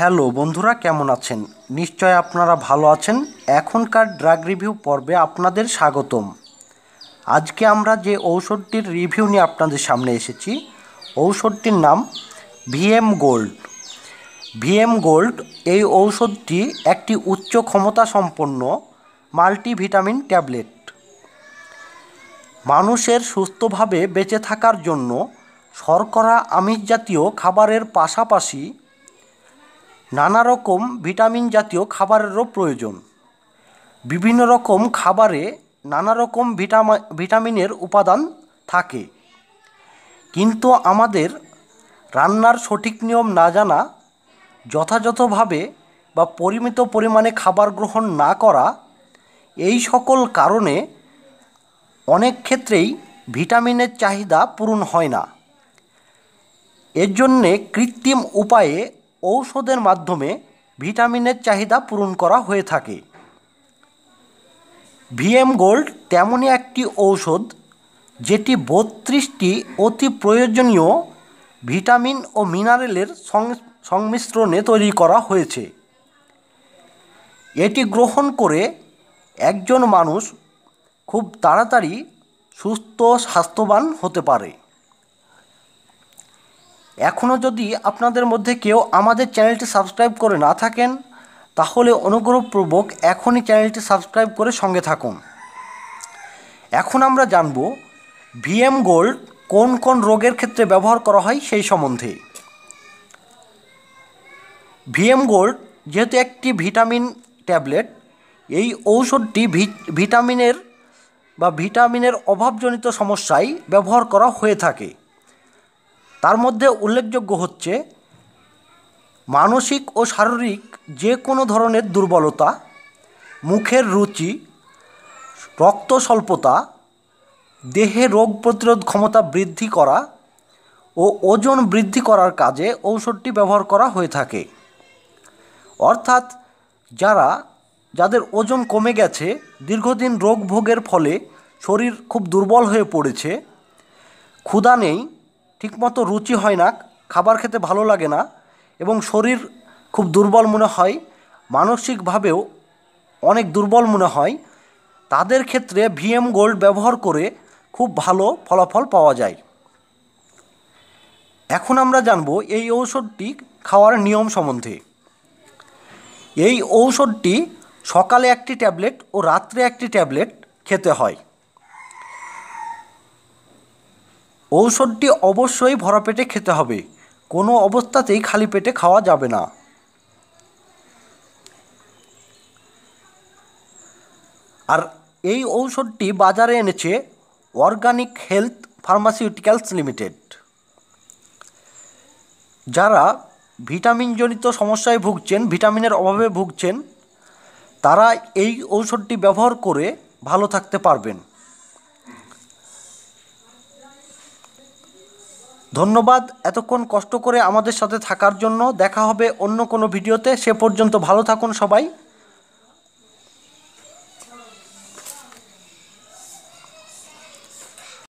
hello বন্ধুরা কেমন আছেন নিশ্চয় আপনারা ভালো আছেন এখনকার ড্রাগ রিভিউ পর্বে আপনাদের স্বাগতম আজকে আমরা যে ঔষধটির রিভিউ নিয়ে আপনাদের সামনে এসেছি ঔষধটির নাম ভিএম গোল্ড ভিএম গোল্ড এই ঔষধটি একটি উচ্চ ক্ষমতা সম্পন্ন মাল্টিভিটামিন ট্যাবলেট মানুষের সুস্থভাবে বেঁচে থাকার জন্য শর্করা আমিষ জাতীয় খাবারের পাশাপাশি নানা রকম ভিটামিন জাতীয় খাবারেরও প্রয়োজন বিভিন্ন রকম খাবারে নানা রকম ভিটামা ভিটামিনের উপাদান থাকে কিন্তু আমাদের রান্নার সঠিক নিয়ম না জানা যথাযথভাবে বা পরিমিত পরিমাণে খাবার গ্রহণ না করা এই সকল কারণে অনেক ক্ষেত্রেই ভিটামিনের চাহিদা পূরণ হয় না এর জন্যে কৃত্রিম উপায়ে ঔষধের মাধ্যমে ভিটামিনের চাহিদা পূরণ করা হয়ে থাকে ভিএম গোল্ড তেমনই একটি ঔষধ যেটি বত্রিশটি অতি প্রয়োজনীয় ভিটামিন ও মিনারেলের সংমিশ্রণে তৈরি করা হয়েছে এটি গ্রহণ করে একজন মানুষ খুব তাড়াতাড়ি সুস্থ স্বাস্থ্যবান হতে পারে এখনও যদি আপনাদের মধ্যে কেউ আমাদের চ্যানেলটি সাবস্ক্রাইব করে না থাকেন তাহলে অনুগ্রহপূর্বক এখনই চ্যানেলটি সাবস্ক্রাইব করে সঙ্গে থাকুন এখন আমরা জানব ভিএম গোল্ড কোন কোন রোগের ক্ষেত্রে ব্যবহার করা হয় সেই সম্বন্ধে ভিএম গোল্ড যেহেতু একটি ভিটামিন ট্যাবলেট এই ঔষধটি ভিটামিনের বা ভিটামিনের অভাবজনিত সমস্যায় ব্যবহার করা হয়ে থাকে তার মধ্যে উল্লেখযোগ্য হচ্ছে মানসিক ও শারীরিক যে কোনো ধরনের দুর্বলতা মুখের রুচি রক্ত স্বল্পতা দেহে রোগ প্রতিরোধ ক্ষমতা বৃদ্ধি করা ও ওজন বৃদ্ধি করার কাজে ঔষধটি ব্যবহার করা হয়ে থাকে অর্থাৎ যারা যাদের ওজন কমে গেছে দীর্ঘদিন রোগ ভোগের ফলে শরীর খুব দুর্বল হয়ে পড়েছে ক্ষুধা নেই ঠিকমতো রুচি হয় না খাবার খেতে ভালো লাগে না এবং শরীর খুব দুর্বল মনে হয় মানসিকভাবেও অনেক দুর্বল মনে হয় তাদের ক্ষেত্রে ভিএম গোল্ড ব্যবহার করে খুব ভালো ফলাফল পাওয়া যায় এখন আমরা জানব এই ঔষধটি খাওয়ার নিয়ম সম্বন্ধে এই ঔষধটি সকালে একটি ট্যাবলেট ও রাত্রে একটি ট্যাবলেট খেতে হয় ঔষধটি অবশ্যই ভরা পেটে খেতে হবে কোনো অবস্থাতেই খালি পেটে খাওয়া যাবে না আর এই ঔষধটি বাজারে এনেছে অর্গানিক হেলথ ফার্মাসিউটিক্যালস লিমিটেড যারা ভিটামিনজনিত সমস্যায় ভুগছেন ভিটামিনের অভাবে ভুগছেন তারা এই ঔষধটি ব্যবহার করে ভালো থাকতে পারবেন ধন্যবাদ এতক্ষণ কষ্ট করে আমাদের সাথে থাকার জন্য দেখা হবে অন্য কোনো ভিডিওতে সে পর্যন্ত ভালো থাকুন সবাই